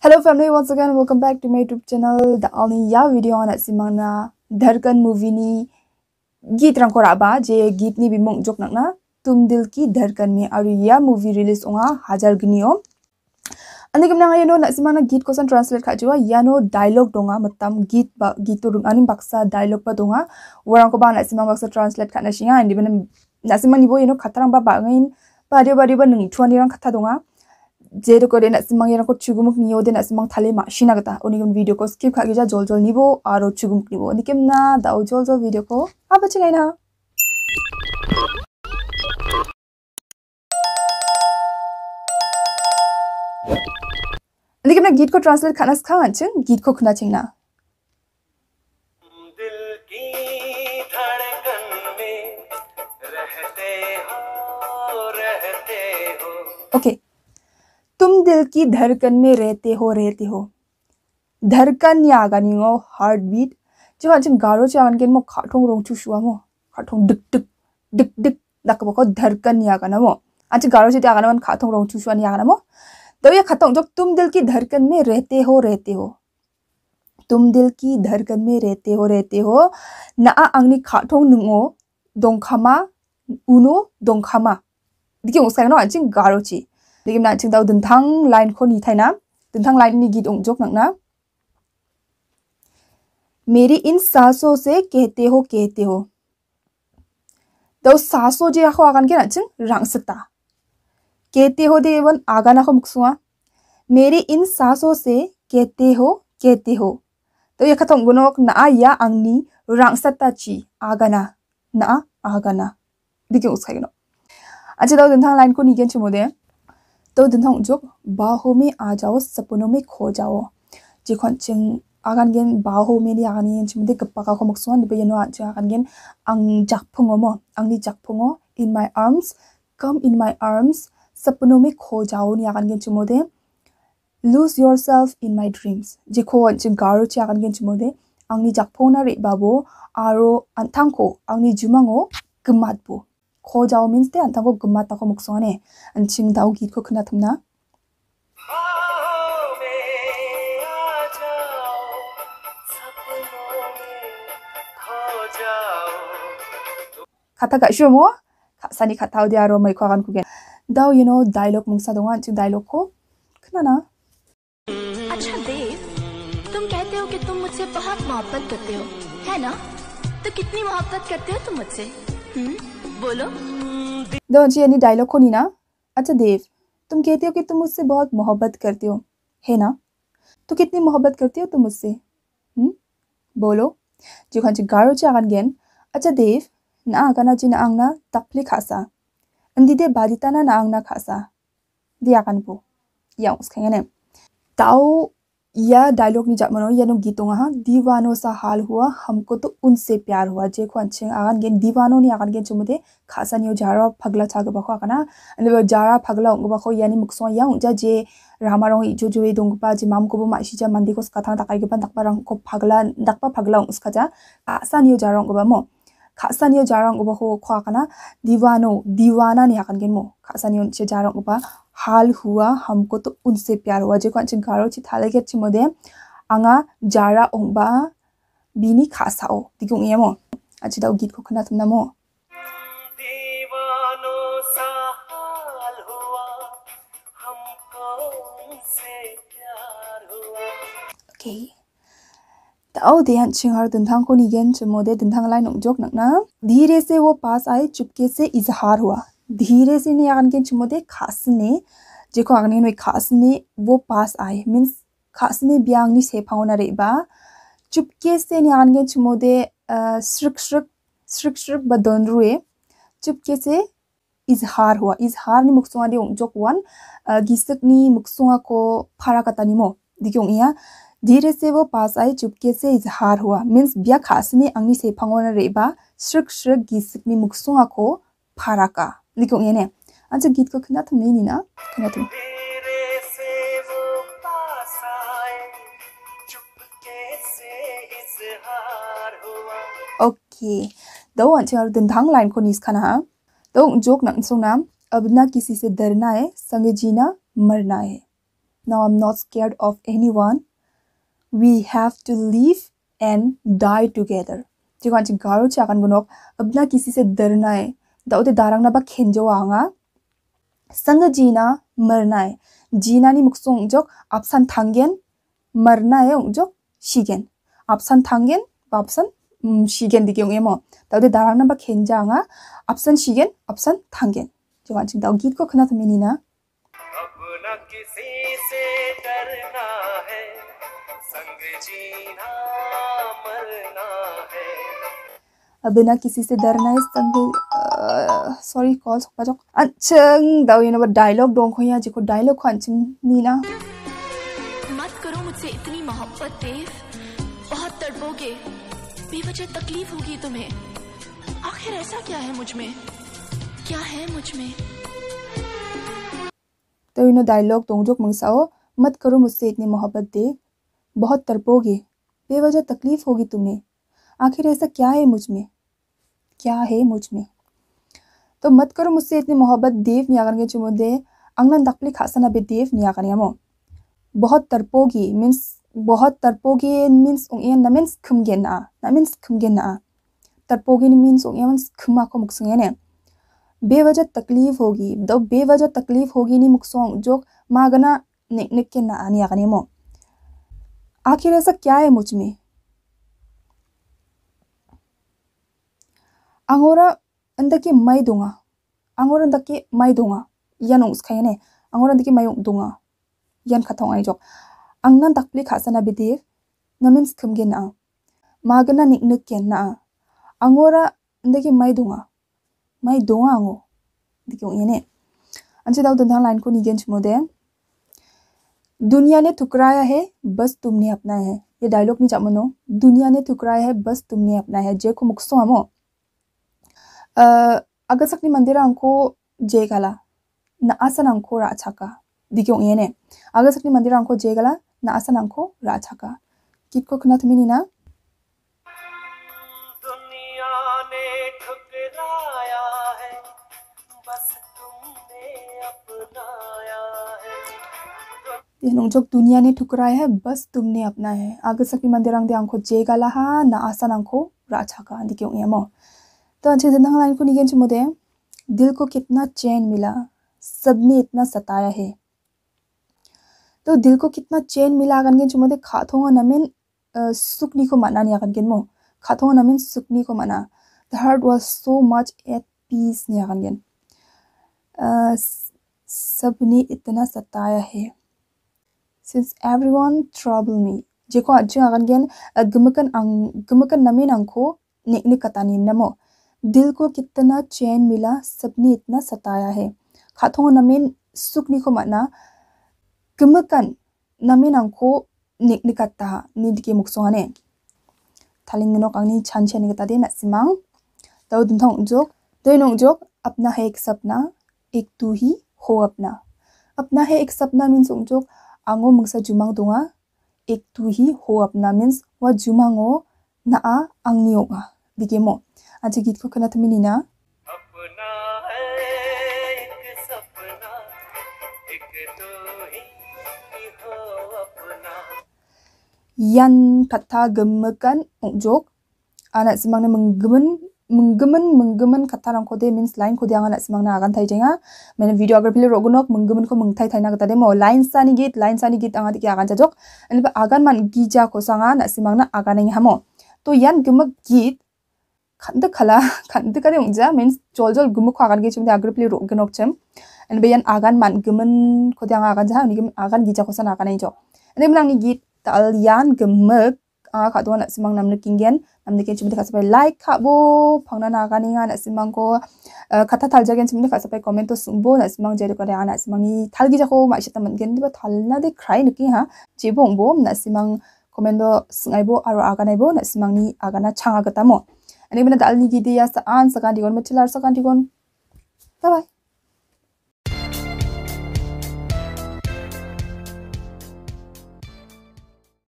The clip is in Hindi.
Hello family, once again welcome back to my YouTube channel. only ya video anak simana Dharkan movie ni git rang kora ba je git ni bimong jok nakna tum dil ki Dharkan me aru ya movie release unga hajar gniom. om. Anda kemana no nak simana git kosan translate kak jua ya no dialog donga metam git ba git turung anim baksa dialog ba donga warang ko ba nak simana baksa translate kak nasinga andi benem nak simana ni bo ya no katarang ba bangain ba dia ba dia ba nengi tuan dia rang kata donga যে করে না সিমাং এরকম চুগুমুক নিও দেন সিমাং থালে মাসি না কথা উনি কোন ভিডিও কো স্কিপ খাগি যা জল জল নিবো আর ও চুগুমুক নিবো উনি কেম না দাও জল জল ভিডিও কো আবার চিনাই না लेकिन मैं गीत को ट्रांसलेट खाना खाओ अच्छे गीत को खुना चाहिए ना ओके okay. दिल की धड़कन में रहते हो रहते हो धड़कन या आगा नहीं हो हार्ट बीट जो आज गारो चावन के मो खाठों रो छू छुआ मो खाठों डिक डिक डिक डिक डुक बको धड़कन आगा ना मो आज गारो से त्यागाना मन खाठों रो छू छुआ नहीं आगा ना मो तो ये खत्म जो तुम दिल की धड़कन में रहते हो रहते हो तुम दिल की धड़कन में रहते हो रहते हो ना अंगनी खाठों नुंगो दोंखामा उनो दोंखामा देखिए उसका ना आज गारो ची đi kim lại chừng tàu từng thăng line khôn nhì thay nắm từng thăng line ni ghi ủng chốt nặng nắm मेरी इन सांसों से कहते हो कहते हो तो सांसों जे आखो आगान के नचिंग रंग सता कहते हो दे एवन आगान आखो मुक्सुआ मेरी इन सांसों से कहते हो कहते हो तो ये खत्म गुनोक ना या अंगनी रंग सता ची आगाना ना आगाना देखिए उसका गुनो अच्छा तो दिन था लाइन को नीचे चुमो दे तो दिनों जब बाहो में आ जाओ सपनों में खो जाओ जिखन चिंग 아간 겐 바호 메리 아니 지문데 급바가 고목 소한 디베 예노 아자 아간 겐앙 작풍어 뭐 앙니 작풍어 in my arms come in my arms sapnomi kho jao ni agan gen chimode lose yourself in my dreams ji kho jing garu chi agan gen chimode angni jakphona re babo aro anthang ko angni jumango gmat bu ko jao min te an thago gumma ta ko mukso ne an ching dau gi ko khna thamna kata ka shu mo sani kata odi aro mai ko gan ku g e dau you know dialogue m u n s a donga chu dialogue ko khna na अच्छा द तुम कहते हो कि तुम मुझसे बहुत मोहब्बत करते हो है ना तो कितनी मोहब्बत करते हो तुम मुझसे हम्म बोलो दो जी यानी डायलॉग को ना अच्छा देव तुम कहते हो कि तुम मुझसे बहुत मोहब्बत करते हो है ना तो कितनी मोहब्बत करती हो तुम मुझसे हम्म? बोलो जो खान गारो आगन गेन अच्छा देव ना आगाना जी ना आंगना तपली खासा अंदी दे बादिता ना ना आंगना खासा दिया पो या उसका ताओ यह डायलॉग नहीं जानो ये गीतों हाँ दीवानों सा हाल हुआ हमको तो उनसे प्यार हुआ जे खो अच्छे आगन गेन दीवानों ने आगन गेन चुमदे खासा नहीं जारा फगला छागे बखो आकना अने जारा फगला उंग बखो यानी मुक्सो या उंजा जे रामारों जो जो ये दोंग पा जे माम को बो माशी जा मंदी को स्कथा तकाई के पन तकपा रंग को फगला दकपा फगला उसका जा आसा नहीं जारा उंग बमो খাচানীয় জাৰং উপভ খোৱা কানা দিৱানৌ দিৱানা নিহাকান কিনো খাচানীয় অঞ্চে জাৰং উপ হাল হোৱা হামকত উঞ্চে পিয়াৰ হোৱা যে কোৱা গাৰো চি থালে গেছি মদে আঙা জাৰা অং বা বিনি খাচাও দিগু ইয়ে ম আজি দাও গীত খোৱা খানা Okay. ताओ देहन छिंहर दंधांग को निगेन चमोदे दुनथांग लाई नोकजोक नकना धीरे से वो पास आए चुपके से इजहार हुआ धीरे से ने आगन के चमोदे खास ने जेको आगने नो खास ने वो पास आए मीन्स खास ने ब्यांग नि सेफाओ ना बा चुपके से ने आगन के चमोदे श्रुक श्रुक श्रक श्रक बदन रुए चुपके से इजहार हुआ इजहार ने मुक्सुआ दे ओंगजोक वन गिसक ने मुक्सुआ को फारा कतानी मो दिखोंग इया धीरे से वो पास आई चुपके से इजहार हुआ मीन्स ब्या खासने अंगनी से फंगोना रेबा श्रक श्रक गीत गीसकनी मुक्सुआ को फाराका लिखो ये ने अच्छा गीत को खिना तुम नहीं ना खिना तुम ओके दो अच्छा और धांग लाइन को नीस खाना हाँ तो जोक नंसोना अब ना किसी से डरना है संग जीना मरना है now I am not scared of anyone we have to live and die together जे कौन गारो चाकन गुनोक अबला किसी से डरना है दा उते दारंगना बा खेंजो आंगा संग जीना मरना है जीना नी मुक्सों जो आपसन थांगेन मरना है जो शिगेन आपसन थांगेन आपसन शिगेन दिखे होंगे मो दा उते दारंगना बा खेंजा आंगा आपसन शिगेन आपसन थांगेन जो कौन दा गीत को खना थमेनी ना संग जीना मरना है किसी से डरना है संग सॉरी कॉल जो दाव ये डायलॉग डोंग हो या जिको डायलॉग नीना मत करो मुझसे इतनी मोहब्बत देव बहुत तड़पोगे बेवजह तकलीफ होगी तुम्हें आखिर ऐसा क्या है मुझ में क्या है मुझ में तो इन्हों डायलॉग डोंग जो मंगसाओ मत करो मुझसे इतनी मोहब्बत देव बहुत तड़पोगे बेवजह तकलीफ होगी तुम्हें आखिर ऐसा क्या है मुझ में क्या है मुझ में तो मत करो मुझसे इतनी मोहब्बत देव नियागन के चुमुदे अंगन तकली ना बे देव नियागन मो बहुत तड़पोगी मीन्स बहुत तरपोगी मीन्स उंगे ना मीन्स खमगे ना ना मीन्स खमगे ना तड़पोगे मीन्स उंगे मीन्स खमा को मुकसंगे ने बेवजह तकलीफ होगी दो बेवजह तकलीफ होगी नहीं मुकसोंग जो मागना निक निक के ना आने आगने मो आखिर ऐसा क्या है मुझ में अंगोरा अंदर मई दूंगा अंगोर अंदर मई दूंगा यान उसखाने अंगोर अंदर मई दूंगा यान खतों आई जो अंगना तकली खासना बिदी नमिन खमगे ना मागना निक के ना अंगोरा अंदर मई दूंगा मई दूंगा अंगो देखो ये अंचे दाऊ दंधा लाइन को निगेंच मोदे दुनिया ने ठुकराया है बस तुमने अपना है ये डायलॉग नहीं जामनो दुनिया ने ठुकराया है बस तुमने अपना है जे को मुक्सो हमो अगर सकनी मंदिर अंको जे गला न आसन अंको राछा का दिखो ये ने अगर सकनी मंदिर अंको जे गला न आसन अंको राछाका कितको खनत मिनी ना दुनिया ने ठुक नोंजोक दुनिया ने ठुकराया है बस तुमने अपना है आगे सकी मंदिरंग दे आंखो जे गाला हा ना आसान आंखो राछा का दी क्यों एमो तो अच्छे दिन लाइन को निगे मुदे दिल को कितना चैन मिला सबने इतना सताया है तो दिल को कितना चैन मिला अगन गेंच मुदे खाथों नमेन सुकनी को मना नहीं अगन गेन मो खाथों नमेन सुकनी को मना the heart was so much at peace नहीं अगन गेन सबने इतना सताया है since everyone trouble me jeko ajung agan gen eh, gumkan ang gumkan namin angko निकने कतानीम नमो दिल को कितना चैन मिला सबने इतना सताया है खाथों नमेन सुखनी को मना गमकन नमेन अंको निकने कत्ता नींद के मुक्सोहने थालिंग नो कांगनी छान छान गता दे नसिमांग तो दुंथों जोक दोनों जोक अपना है एक सपना एक तू ही हो अपना अपना है एक सपना मीन्स जोक ango mungsa jumang tunga ek tuhi ho apna means wa jumango na a angni onga bigemo aje git ko kana thmini na apna Yan kata gemekan, ujok. anak semangna menggemen menggemen menggemen kata orang kode means lain kode yang anak semangna akan agan thai jenga men video agar rogo rogunok menggemen ko mengthai thai nak kata demo lain sani git lain sani git angan dikya agan jajok ini pak agan man gija ko sanga na simang akan agan hamo to yan gemuk git khanda kala khanda kade ungja means jol jol gumuk ko akan gejum chum agar pile rogunok cem ini bayan agan man gemen kode yang agan jaha ini agan gija ko sanga agan ang jok ini menang git tal yan gemuk kak tuan do na simang nam le namun nam le ken chimde like kak bo pang na ka ni nga na simang ko kata tal jagen cuman dekat sampai komen tu sumbo na simang jadi ko ana simang i thal gi jago mak shita man gen diba thal na de cry niki ha jibong bo na simang comment do sungai bo aro aga nai bo na simang ni aga na changa ka tamo ani bena dal ni gi dia saan an sa digon ma sa digon bye bye